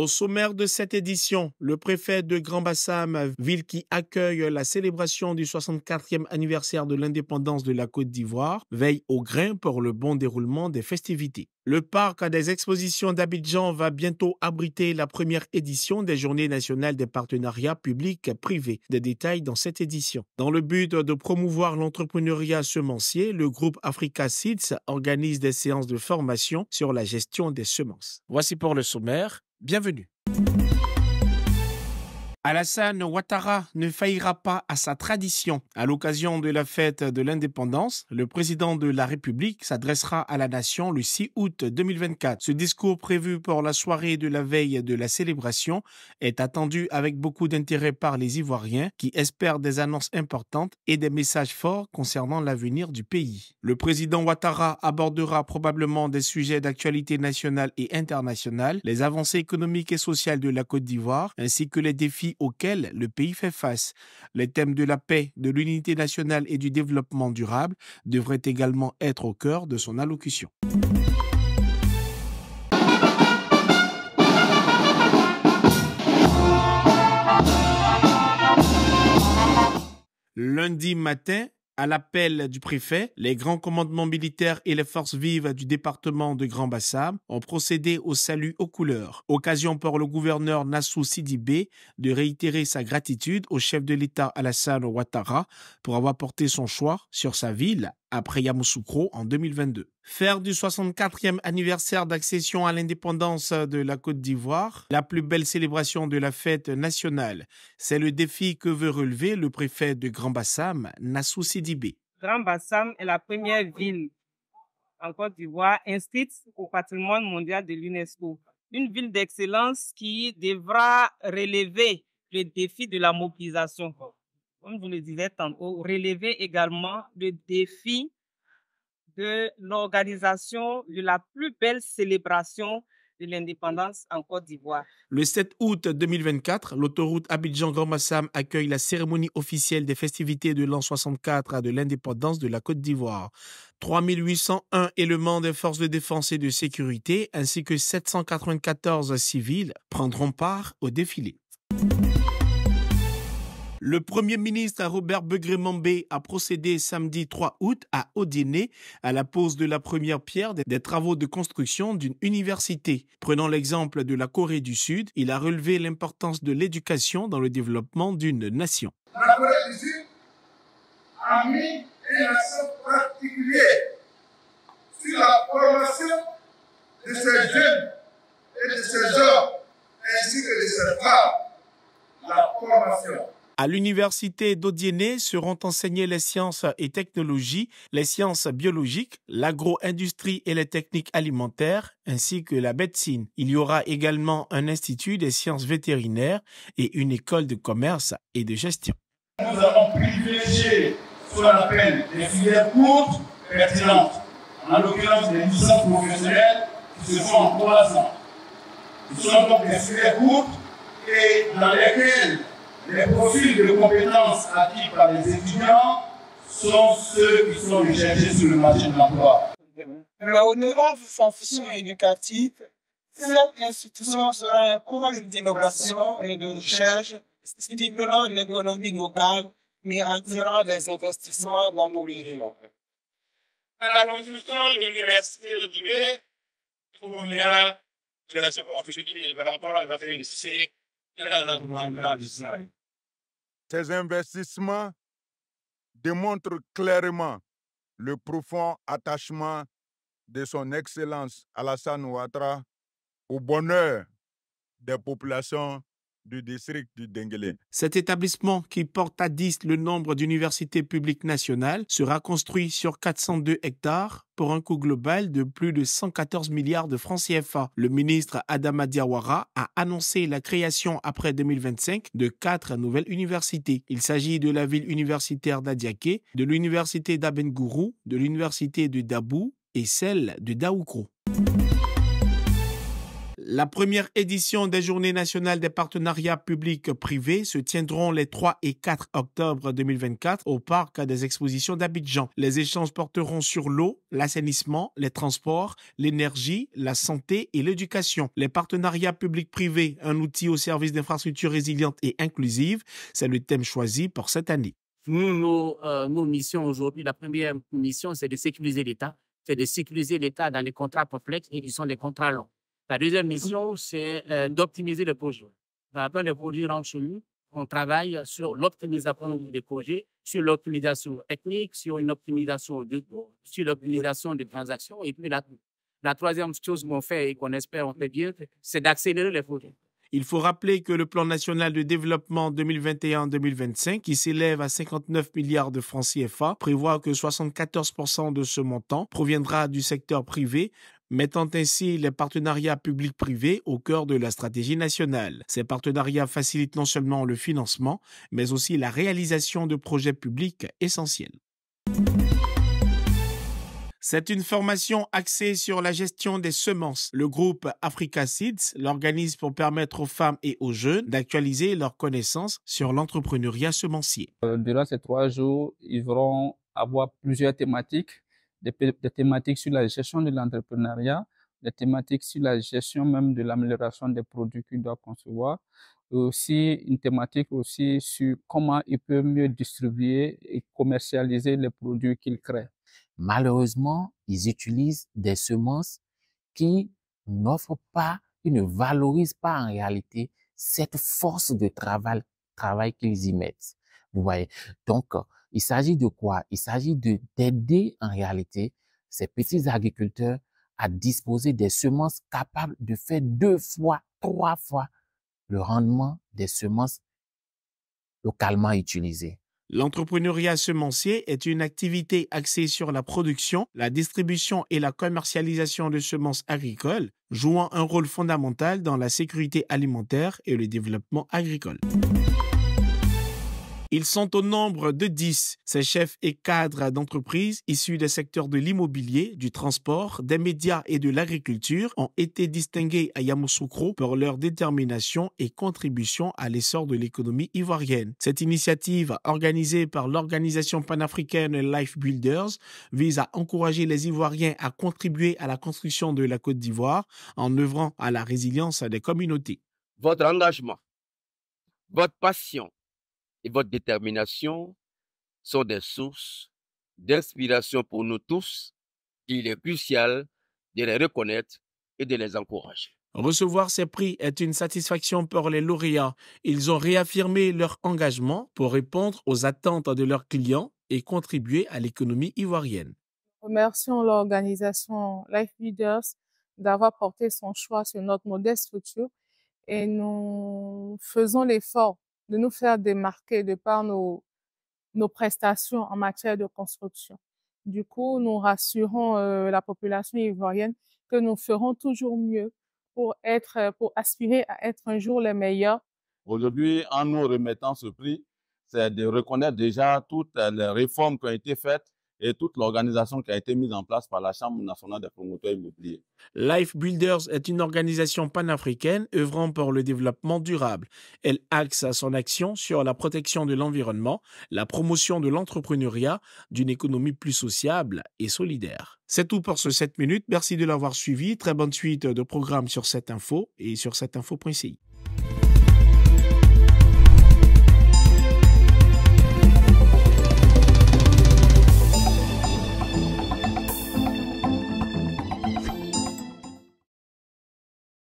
Au sommaire de cette édition, le préfet de Grand Bassam, ville qui accueille la célébration du 64e anniversaire de l'indépendance de la Côte d'Ivoire, veille au grain pour le bon déroulement des festivités. Le parc des expositions d'Abidjan va bientôt abriter la première édition des Journées nationales des partenariats publics-privés. Des détails dans cette édition. Dans le but de promouvoir l'entrepreneuriat semencier, le groupe Africa Seeds organise des séances de formation sur la gestion des semences. Voici pour le sommaire. Bienvenue. Alassane Ouattara ne faillira pas à sa tradition. À l'occasion de la fête de l'indépendance, le président de la République s'adressera à la nation le 6 août 2024. Ce discours prévu pour la soirée de la veille de la célébration est attendu avec beaucoup d'intérêt par les Ivoiriens qui espèrent des annonces importantes et des messages forts concernant l'avenir du pays. Le président Ouattara abordera probablement des sujets d'actualité nationale et internationale, les avancées économiques et sociales de la Côte d'Ivoire, ainsi que les défis auxquels le pays fait face. Les thèmes de la paix, de l'unité nationale et du développement durable devraient également être au cœur de son allocution. Lundi matin, à l'appel du préfet, les grands commandements militaires et les forces vives du département de Grand Bassam ont procédé au salut aux couleurs, occasion pour le gouverneur Nassou Sidibé de réitérer sa gratitude au chef de l'État Alassane Ouattara pour avoir porté son choix sur sa ville après Yamoussoukro en 2022. Faire du 64e anniversaire d'accession à l'indépendance de la Côte d'Ivoire la plus belle célébration de la fête nationale, c'est le défi que veut relever le préfet de Grand Bassam, Nassou Sidibé. Grand Bassam est la première ville en Côte d'Ivoire inscrite au patrimoine mondial de l'UNESCO. Une ville d'excellence qui devra relever le défi de la mobilisation comme vous le disais tantôt, relever également le défi de l'organisation de la plus belle célébration de l'indépendance en Côte d'Ivoire. Le 7 août 2024, l'autoroute Abidjan-Grand accueille la cérémonie officielle des festivités de l'an 64 à de l'indépendance de la Côte d'Ivoire. 3801 éléments des forces de défense et de sécurité ainsi que 794 civils prendront part au défilé. Le Premier ministre Robert begré a procédé samedi 3 août à Odiné à la pose de la première pierre des travaux de construction d'une université. Prenant l'exemple de la Corée du Sud, il a relevé l'importance de l'éducation dans le développement d'une nation. La Corée du Sud a mis une la À l'université d'Odienné seront enseignées les sciences et technologies, les sciences biologiques, l'agro-industrie et les techniques alimentaires, ainsi que la médecine. Il y aura également un institut des sciences vétérinaires et une école de commerce et de gestion. Nous avons privilégié sur la peine des filières courtes pertinentes, en l'occurrence des licences professionnelles qui se font en trois ans. Ce sont donc des filières courtes et dans lesquelles les profils de compétences acquis par les étudiants sont ceux qui sont recherchés sur le marché de l'emploi. La de son fonction éducative, cette institution sera un pôle d'innovation et de recherche stimulant l'économie locale mais attirant des investissements dans nos régions. À la construction de l'université de Dubé, pour bien de la opportunité qui rapport à la à la demande de tes investissements démontrent clairement le profond attachement de son Excellence Alassane Ouattara au bonheur des populations district du Cet établissement, qui porte à 10 le nombre d'universités publiques nationales, sera construit sur 402 hectares pour un coût global de plus de 114 milliards de francs CFA. Le ministre Adama Diawara a annoncé la création après 2025 de quatre nouvelles universités. Il s'agit de la ville universitaire d'Adiaké, de l'université d'Abengourou, de l'université de Dabou et celle de Daoukro. La première édition des Journées nationales des partenariats publics-privés se tiendront les 3 et 4 octobre 2024 au Parc des expositions d'Abidjan. Les échanges porteront sur l'eau, l'assainissement, les transports, l'énergie, la santé et l'éducation. Les partenariats publics-privés, un outil au service d'infrastructures résilientes et inclusives, c'est le thème choisi pour cette année. Euh, nos, missions aujourd'hui, la première mission, c'est de sécuriser l'État, c'est de sécuriser l'État dans les contrats complexes et qui sont les contrats longs. La deuxième mmh mission, c'est euh, d'optimiser le projet. Après, le projet rentre On travaille sur l'optimisation des projets, sur l'optimisation technique, sur une optimisation de sur l'optimisation des transactions. Et puis, la, la troisième chose qu'on fait et qu'on espère on fait bien, c'est d'accélérer les projets. Il faut rappeler que le plan national de développement 2021-2025, qui s'élève à 59 milliards de francs CFA, prévoit que 74% de ce montant proviendra du secteur privé, mettant ainsi les partenariats public-privé au cœur de la stratégie nationale. Ces partenariats facilitent non seulement le financement, mais aussi la réalisation de projets publics essentiels. C'est une formation axée sur la gestion des semences. Le groupe Africa Seeds l'organise pour permettre aux femmes et aux jeunes d'actualiser leurs connaissances sur l'entrepreneuriat semencier. Euh, Durant ces trois jours, ils vont avoir plusieurs thématiques des, thématiques sur la gestion de l'entrepreneuriat, des thématiques sur la gestion même de l'amélioration des produits qu'il doit concevoir, et aussi une thématique aussi sur comment il peut mieux distribuer et commercialiser les produits qu'il crée. Malheureusement, ils utilisent des semences qui n'offrent pas, qui ne valorisent pas en réalité cette force de travail, travail qu'ils y mettent. Vous voyez. Donc, il s'agit de quoi Il s'agit d'aider en réalité ces petits agriculteurs à disposer des semences capables de faire deux fois, trois fois le rendement des semences localement utilisées. L'entrepreneuriat semencier est une activité axée sur la production, la distribution et la commercialisation de semences agricoles, jouant un rôle fondamental dans la sécurité alimentaire et le développement agricole. Ils sont au nombre de dix. Ces chefs et cadres d'entreprises issus des secteurs de l'immobilier, du transport, des médias et de l'agriculture ont été distingués à Yamoussoukro pour leur détermination et contribution à l'essor de l'économie ivoirienne. Cette initiative, organisée par l'organisation panafricaine Life Builders, vise à encourager les Ivoiriens à contribuer à la construction de la Côte d'Ivoire en œuvrant à la résilience des communautés. Votre engagement, votre passion et votre détermination sont des sources d'inspiration pour nous tous. Il est crucial de les reconnaître et de les encourager. Recevoir ces prix est une satisfaction pour les lauréats. Ils ont réaffirmé leur engagement pour répondre aux attentes de leurs clients et contribuer à l'économie ivoirienne. Remercions l'organisation Life Leaders d'avoir porté son choix sur notre modeste structure et nous faisons l'effort de nous faire démarquer de par nos, nos prestations en matière de construction. Du coup, nous rassurons euh, la population ivoirienne que nous ferons toujours mieux pour être, euh, pour aspirer à être un jour les meilleurs. Aujourd'hui, en nous remettant ce prix, c'est de reconnaître déjà toutes les réformes qui ont été faites et toute l'organisation qui a été mise en place par la Chambre nationale des promoteurs immobiliers. Life Builders est une organisation panafricaine œuvrant pour le développement durable. Elle axe à son action sur la protection de l'environnement, la promotion de l'entrepreneuriat, d'une économie plus sociable et solidaire. C'est tout pour ce 7 minutes. Merci de l'avoir suivi. Très bonne suite de programmes sur cette info et sur cette info.ci.